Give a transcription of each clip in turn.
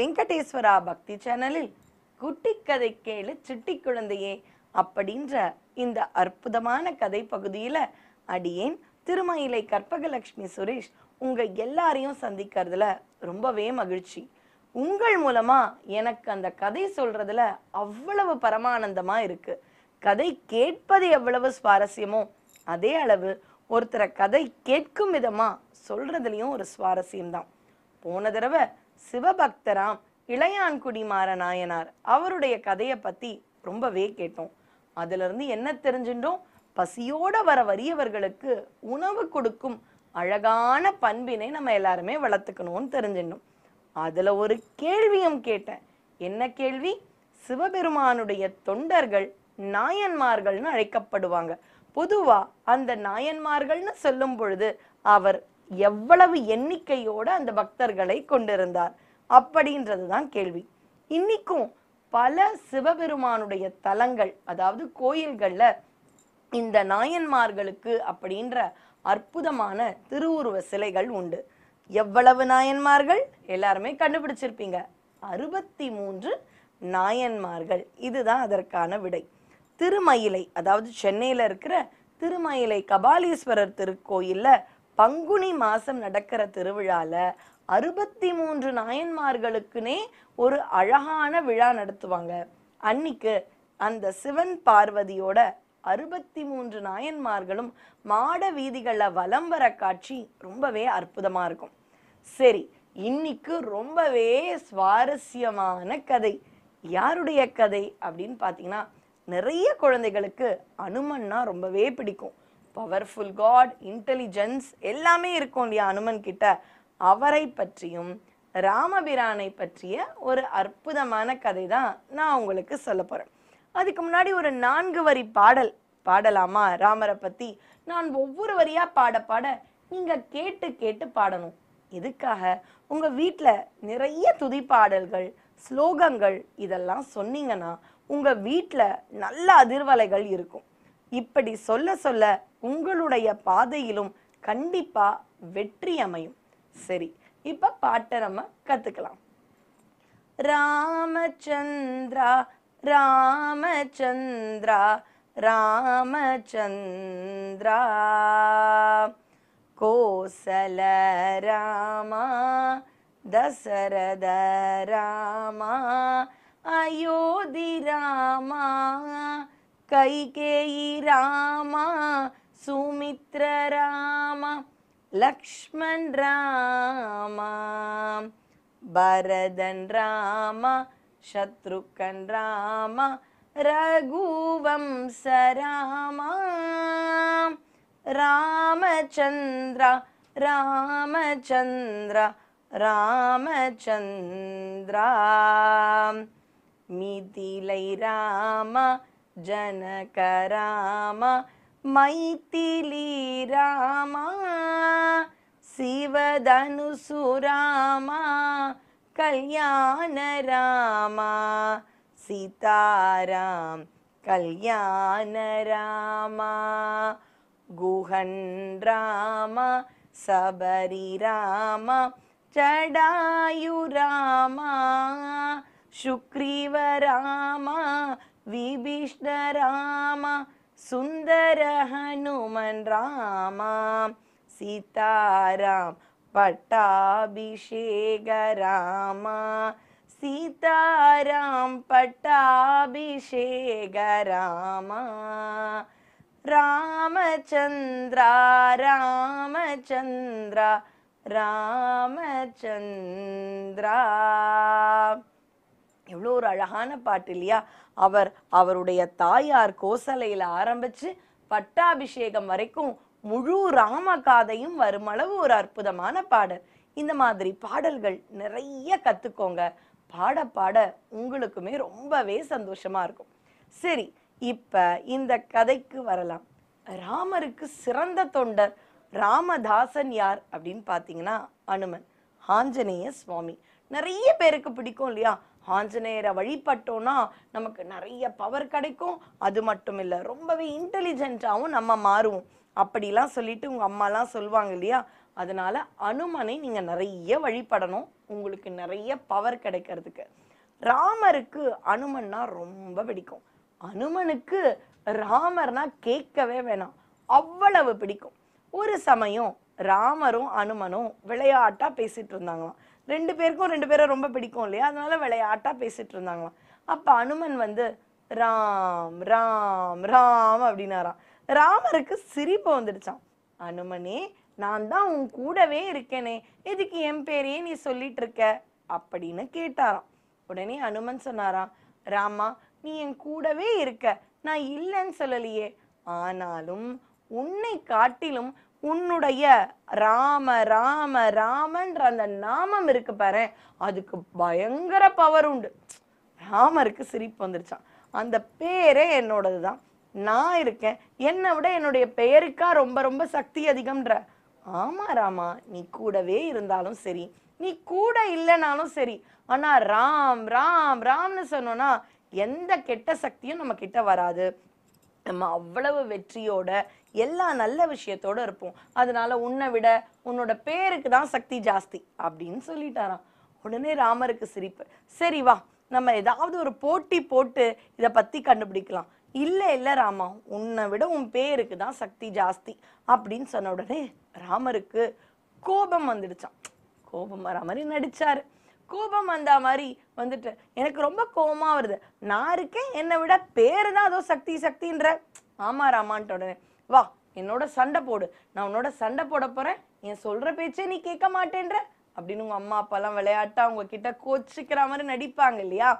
வெங்கடேஸ்வரா பக்தி சேனலில் குட்டி கதை கேளு சிட்டி குழந்தையே அப்படின்ற இந்த அற்புதமான கதை பகுதியில் அடியேன் திருமயிலை கற்பகலட்சுமி சுரேஷ் உங்கள் எல்லாரையும் சந்திக்கிறதுல ரொம்பவே மகிழ்ச்சி உங்கள் மூலமாக எனக்கு அந்த கதை சொல்கிறதுல அவ்வளவு பரமானந்தமாக இருக்குது கதை கேட்பது எவ்வளவு சுவாரஸ்யமோ அதே அளவு ஒருத்தரை கதை கேட்கும் விதமாக சொல்கிறதுலையும் ஒரு சுவாரஸ்யம்தான் போன தடவை சிவபக்தராம் இளையான்குடி மாற நாயனார் அவருடைய கதையை பற்றி ரொம்பவே கேட்டோம் அதிலிருந்து என்ன தெரிஞ்சுட்டோம் பசியோட வர வறியவர்களுக்கு உணவு கொடுக்கும் அழகான பண்பினை நம்ம எல்லாருமே வளர்த்துக்கணும்னு தெரிஞ்சிடணும் அதில் ஒரு கேள்வியும் கேட்டேன் என்ன கேள்வி சிவபெருமானுடைய தொண்டர்கள் நாயன்மார்கள்னு அழைக்கப்படுவாங்க பொதுவாக அந்த நாயன்மார்கள்னு சொல்லும் பொழுது அவர் எவ்வளவு எண்ணிக்கையோடு அந்த பக்தர்களை கொண்டிருந்தார் அப்படின்றது தான் கேள்வி இன்னைக்கும் பல சிவபெருமானுடைய தலங்கள் அதாவது கோயில்களில் இந்த நாயன்மார்களுக்கு அப்படின்ற அற்புதமான திருவுருவ சிலைகள் உண்டு எவ்வளவு நாயன்மார்கள் எல்லாருமே கண்டுபிடிச்சிருப்பீங்க அறுபத்தி மூன்று நாயன்மார்கள் இதுதான் அதற்கான விடை திருமயிலை அதாவது சென்னையில் இருக்கிற திருமயிலை கபாலீஸ்வரர் திருக்கோயிலில் பங்குனி மாதம் நடக்கிற திருவிழாவில் அறுபத்தி மூன்று நாயன்மார்களுக்குனே ஒரு அழகான விழா நடத்துவாங்க அன்னிக்கு அந்த சிவன் பார்வதியோட அறுபத்தி மூன்று நாயன்மார்களும் மாட வீதிகளில் வலம் வர காட்சி ரொம்பவே அற்புதமாக இருக்கும் சரி இன்னைக்கு ரொம்பவே சுவாரஸ்யமான கதை யாருடைய கதை அப்படின்னு பார்த்தீங்கன்னா நிறைய குழந்தைகளுக்கு அனுமன்னா ரொம்பவே பிடிக்கும் பவர்ஃபுல் காட் இன்டெலிஜென்ஸ் எல்லாமே இருக்கும் இல்லையா அனுமன் கிட்ட அவரை பற்றியும் ராமபிரானை பற்றிய ஒரு அற்புதமான கதை தான் நான் உங்களுக்கு சொல்ல போகிறேன் அதுக்கு முன்னாடி ஒரு நான்கு வரி பாடல் பாடலாமா ராமரை பற்றி நான் ஒவ்வொரு வரியாக பாட பாட நீங்கள் கேட்டு கேட்டு பாடணும் இதுக்காக உங்கள் வீட்டில் நிறைய துதிப்பாடல்கள் ஸ்லோகங்கள் இதெல்லாம் சொன்னீங்கன்னா உங்கள் வீட்டில் நல்ல அதிர்வலைகள் இருக்கும் இப்படி சொல்ல சொல்ல உங்களுடைய பாதையிலும் கண்டிப்பா வெற்றி அமையும் சரி இப்போ பாட்டை நம்ம கற்றுக்கலாம் ராமச்சந்திரா ராமச்சந்திரா ராமச்சந்திரா கோசல ராமா தசரத ராமா அயோதி ராமா கைகேயி ராமா सुमित्र राम लक्ष्मण राम भरदन् राम शत्रुकन् राम रघुवंश राम रामचन्द्र रामचन्द्र रामचन्द्र मिथिलै राम जनक राम मैथिली राम शिवदनुसुराम कल्याण राम सीतारां कल्याण रामा गुहन् राम सबरि राम चडायुराम शुक्रीव राम विभीष्ण राम സുന്ദര ഹനുമൻ രാമാം സീതാരാം പട്ടാഭിഷേക രാമ സീതാരാം പട്ടാഭിഷേക രാമ രാമചന്ദ്ര രാമചന്ദ്ര രാമചന്ദ്ര எவ்வளோ ஒரு அழகான பாட்டு இல்லையா அவர் அவருடைய தாயார் கோசலையில் ஆரம்பித்து பட்டாபிஷேகம் வரைக்கும் முழு ராம காதையும் வருமளவு ஒரு அற்புதமான பாடல் இந்த மாதிரி பாடல்கள் நிறைய கற்றுக்கோங்க பாட பாட உங்களுக்குமே ரொம்பவே சந்தோஷமாக இருக்கும் சரி இப்போ இந்த கதைக்கு வரலாம் ராமருக்கு சிறந்த தொண்டர் ராமதாசன் யார் அப்படின்னு பார்த்தீங்கன்னா அனுமன் ஆஞ்சநேய சுவாமி நிறைய பேருக்கு பிடிக்கும் இல்லையா ஆஞ்சநேயரை வழிபட்டோன்னா நமக்கு நிறைய பவர் கிடைக்கும் அது மட்டும் இல்லை ரொம்பவே இன்டெலிஜென்ட்டாகவும் நம்ம மாறுவோம் அப்படிலாம் சொல்லிட்டு உங்கள் அம்மாலாம் சொல்லுவாங்க இல்லையா அதனால் அனுமனை நீங்கள் நிறைய வழிபடணும் உங்களுக்கு நிறைய பவர் கிடைக்கிறதுக்கு ராமருக்கு அனுமன்னா ரொம்ப பிடிக்கும் அனுமனுக்கு ராமர்னா கேட்கவே வேணாம் அவ்வளவு பிடிக்கும் ஒரு சமயம் ராமரும் அனுமனும் விளையாட்டாக பேசிகிட்டு இருந்தாங்களாம் ரெண்டு பேருக்கும் ரெண்டு பேரை ரொம்ப பிடிக்கும் இல்லையா அதனால விளையாட்டாக பேசிட்டு இருந்தாங்களாம் அப்போ அனுமன் வந்து ராம் ராம் ராம் அப்படின்னாராம் ராமருக்கு சிரிப்பு வந்துடுச்சான் அனுமனே நான் தான் உன் கூடவே இருக்கேனே எதுக்கு என் பேரையே நீ சொல்லிட்டு இருக்க அப்படின்னு கேட்டாராம் உடனே அனுமன் சொன்னாராம் ராமா நீ என் கூடவே இருக்க நான் இல்லைன்னு சொல்லலையே ஆனாலும் உன்னை காட்டிலும் உன்னுடைய ராம ராம ராமன்ற அந்த நாமம் இருக்கு பாரு அதுக்கு பயங்கர பவர் உண்டு ராமருக்கு சிரிப்பு வந்துருச்சான் அந்த பேரே என்னோடது தான் நான் இருக்கேன் என்னை விட என்னுடைய பெயருக்கா ரொம்ப ரொம்ப சக்தி அதிகம்ன்ற ஆமா ராமா நீ கூடவே இருந்தாலும் சரி நீ கூட இல்லைனாலும் சரி ஆனா ராம் ராம் ராம்னு சொன்னோன்னா எந்த கெட்ட சக்தியும் நம்ம கிட்ட வராது நம்ம அவ்வளவு வெற்றியோட எல்லா நல்ல விஷயத்தோட இருப்போம் அதனால உன்னை விட உன்னோட பேருக்கு தான் சக்தி ஜாஸ்தி அப்படின்னு சொல்லிட்டாராம் உடனே ராமருக்கு சிரிப்பு சரி வா நம்ம ஏதாவது ஒரு போட்டி போட்டு இதை பற்றி கண்டுபிடிக்கலாம் இல்லை இல்லை ராமா உன்னை விட உன் பேருக்கு தான் சக்தி ஜாஸ்தி அப்படின்னு சொன்ன உடனே ராமருக்கு கோபம் வந்துடுச்சான் கோபம் வர மாதிரி நடிச்சாரு கோபம் வந்தா மாதிரி வந்துட்டு எனக்கு ரொம்ப கோபமாக வருது நான் இருக்கேன் என்னை விட பேர் தான் அதோ சக்தி சக்தின்ற ஆமா ராமான்ட்ட உடனே வா என்னோட சண்டை போடு நான் உன்னோட சண்டை போட போகிறேன் என் சொல்கிற பேச்சே நீ கேட்க மாட்டேன்ற அப்படின்னு உங்கள் அம்மா அப்பாலாம் விளையாட்டா அவங்க கிட்ட கோச்சிக்கிற மாதிரி நடிப்பாங்க இல்லையா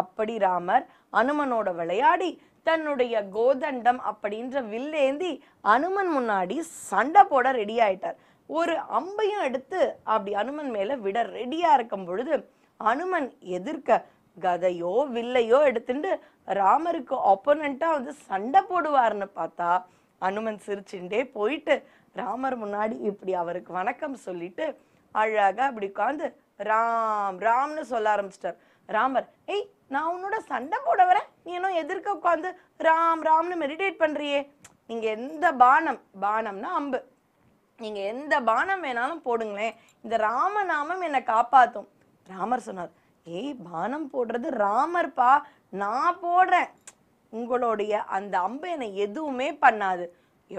அப்படி ராமர் அனுமனோட விளையாடி தன்னுடைய கோதண்டம் அப்படின்ற வில்லேந்தி அனுமன் முன்னாடி சண்டை போட ரெடி ஆயிட்டார் ஒரு அம்பையும் எடுத்து அப்படி அனுமன் மேலே விட ரெடியாக இருக்கும் பொழுது அனுமன் எதிர்க்க கதையோ வில்லையோ எடுத்துட்டு ராமருக்கு ஒப்போனண்ட்டாக வந்து சண்டை போடுவார்னு பார்த்தா அனுமன் சிரிச்சுட்டே போயிட்டு ராமர் முன்னாடி இப்படி அவருக்கு வணக்கம் சொல்லிட்டு அழகாக அப்படி உட்காந்து ராம் ராம்னு சொல்ல ஆரம்பிச்சிட்டார் ராமர் ஏய் நான் உன்னோட சண்டை போட வரேன் நீ இன்னும் எதிர்க்க உட்காந்து ராம் ராம்னு மெடிடேட் பண்ணுறியே நீங்கள் எந்த பானம் பானம்னா அம்பு நீங்கள் எந்த பானம் வேணாலும் போடுங்களேன் இந்த ராமநாமம் என்னை காப்பாற்றும் ராமர் சொன்னார் ஏய் பானம் போடுறது ராமர்ப்பா நான் போடுறேன் உங்களுடைய அந்த அம்பு என்னை எதுவுமே பண்ணாது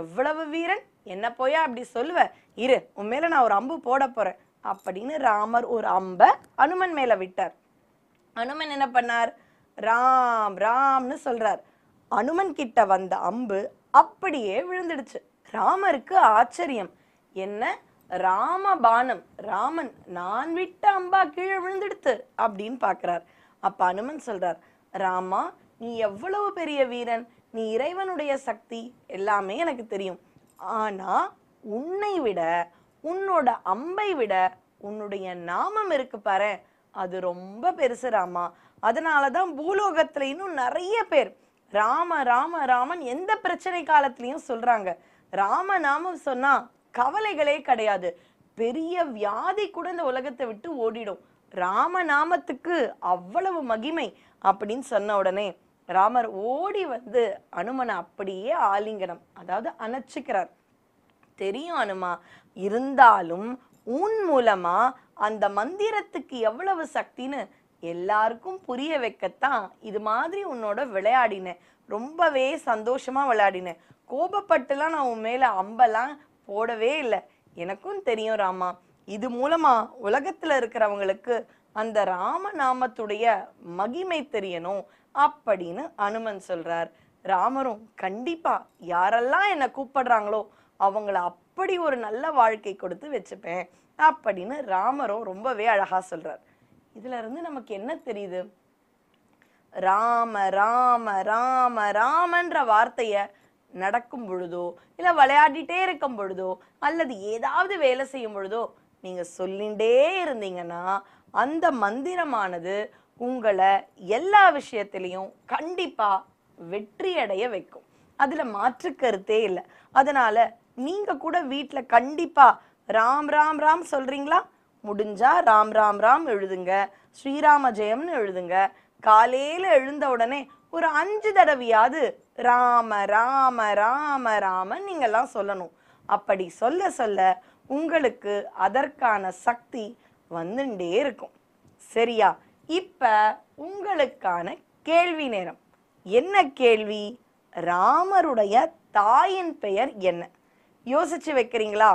எவ்வளவு வீரன் என்ன போய் அப்படி சொல்லுவ இரு உன் மேலே நான் ஒரு அம்பு போட போகிறேன் அப்படின்னு ராமர் ஒரு அம்பை அனுமன் மேலே விட்டார் அனுமன் என்ன பண்ணார் ராம் ராம்னு சொல்றார் அனுமன் கிட்ட வந்த அம்பு அப்படியே விழுந்துடுச்சு ராமருக்கு ஆச்சரியம் என்ன ராமபானம் ராமன் நான் விட்ட அம்பா கீழே விழுந்துடுத்து அப்படின்னு பார்க்குறார் அப்போ அனுமன் சொல்றார் ராமா நீ எவ்வளவு பெரிய வீரன் நீ இறைவனுடைய சக்தி எல்லாமே எனக்கு தெரியும் ஆனால் உன்னை விட உன்னோட அம்பை விட உன்னுடைய நாமம் இருக்கு பாரு அது ரொம்ப பெருசு ராமா அதனால தான் பூலோகத்துல இன்னும் நிறைய பேர் ராம ராம ராமன் எந்த பிரச்சனை காலத்துலயும் சொல்றாங்க ராம நாமம் சொன்னா கவலைகளே கிடையாது பெரிய வியாதி கூட இந்த உலகத்தை விட்டு ஓடிடும் ராமநாமத்துக்கு அவ்வளவு மகிமை அப்படின்னு சொன்ன உடனே ராமர் ஓடி வந்து அனுமனை அப்படியே ஆலிங்கனம் அதாவது அணைச்சிக்கிறார் தெரியும் அனுமா இருந்தாலும் உன் மூலமா அந்த மந்திரத்துக்கு எவ்வளவு சக்தின்னு எல்லாருக்கும் புரிய வைக்கத்தான் இது மாதிரி உன்னோட விளையாடினேன் ரொம்பவே சந்தோஷமா விளையாடினேன் கோபப்பட்டுலாம் நான் உன் மேல அம்பெல்லாம் போடவே இல்லை எனக்கும் தெரியும் ராமா இது மூலமா உலகத்துல இருக்கிறவங்களுக்கு அந்த ராமநாமத்துடைய மகிமை தெரியணும் அப்படின்னு அனுமன் சொல்றார் ராமரும் கண்டிப்பா யாரெல்லாம் என்னை கூப்பிடுறாங்களோ அவங்கள அப்படி ஒரு நல்ல வாழ்க்கை கொடுத்து வச்சுப்பேன் அப்படின்னு ராமரும் ரொம்பவே அழகா சொல்றார் இதுல இருந்து நமக்கு என்ன தெரியுது ராம ராம ராம ராமன்ற வார்த்தையை நடக்கும் பொழுதோ இல்லை விளையாடிட்டே இருக்கும் பொழுதோ அல்லது ஏதாவது வேலை செய்யும் பொழுதோ நீங்கள் சொல்லிகிட்டே இருந்தீங்கன்னா அந்த மந்திரமானது உங்களை எல்லா விஷயத்திலையும் கண்டிப்பாக வெற்றியடைய வைக்கும் அதில் மாற்று கருத்தே இல்லை அதனால் நீங்கள் கூட வீட்டில் கண்டிப்பாக ராம் ராம் ராம் சொல்கிறீங்களா முடிஞ்சா ராம் ராம் ராம் எழுதுங்க ஸ்ரீராம ஜெயம்னு எழுதுங்க காலையில் எழுந்த உடனே ஒரு அஞ்சு தடவையாவது ராம ராம ராம ராமன் நீங்கள்லாம் சொல்லணும் அப்படி சொல்ல சொல்ல உங்களுக்கு அதற்கான சக்தி வந்துட்டே இருக்கும் சரியா இப்போ உங்களுக்கான கேள்வி நேரம் என்ன கேள்வி ராமருடைய தாயின் பெயர் என்ன யோசிச்சு வைக்கிறீங்களா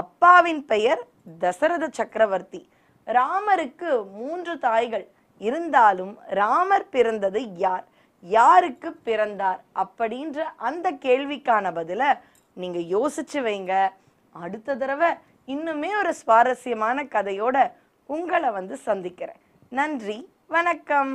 அப்பாவின் பெயர் தசரத சக்கரவர்த்தி ராமருக்கு மூன்று தாய்கள் இருந்தாலும் ராமர் பிறந்தது யார் யாருக்கு பிறந்தார் அப்படின்ற அந்த கேள்விக்கான பதிலை நீங்கள் யோசிச்சு வைங்க அடுத்த தடவை இன்னுமே ஒரு சுவாரஸ்யமான கதையோட உங்களை வந்து சந்திக்கிறேன் நன்றி வணக்கம்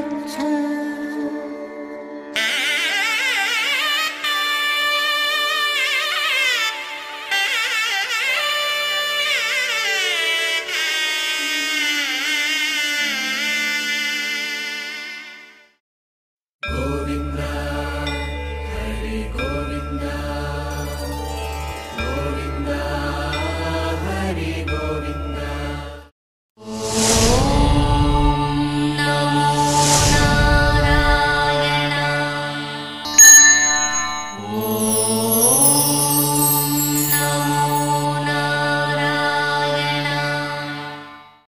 time.